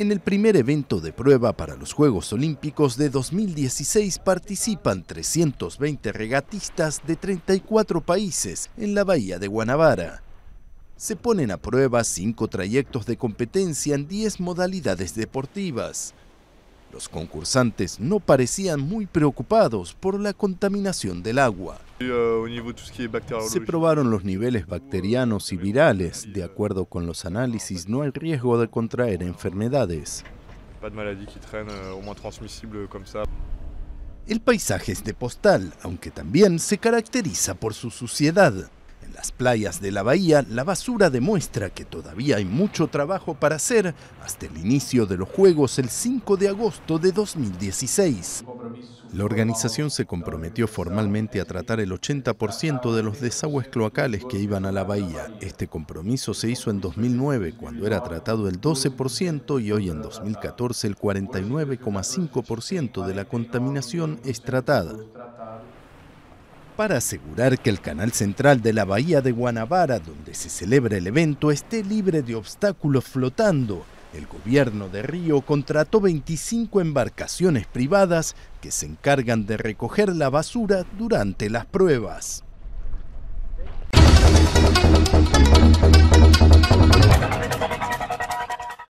En el primer evento de prueba para los Juegos Olímpicos de 2016 participan 320 regatistas de 34 países en la bahía de Guanabara. Se ponen a prueba cinco trayectos de competencia en 10 modalidades deportivas. Los concursantes no parecían muy preocupados por la contaminación del agua. Euh, se probaron los niveles bacterianos y virales. De acuerdo con los análisis, no hay riesgo de contraer enfermedades. Euh, El paisaje es de postal, aunque también se caracteriza por su suciedad las playas de la bahía, la basura demuestra que todavía hay mucho trabajo para hacer hasta el inicio de los Juegos el 5 de agosto de 2016. La organización se comprometió formalmente a tratar el 80% de los desagües cloacales que iban a la bahía. Este compromiso se hizo en 2009, cuando era tratado el 12% y hoy en 2014 el 49,5% de la contaminación es tratada para asegurar que el canal central de la bahía de Guanabara, donde se celebra el evento, esté libre de obstáculos flotando. El gobierno de Río contrató 25 embarcaciones privadas que se encargan de recoger la basura durante las pruebas.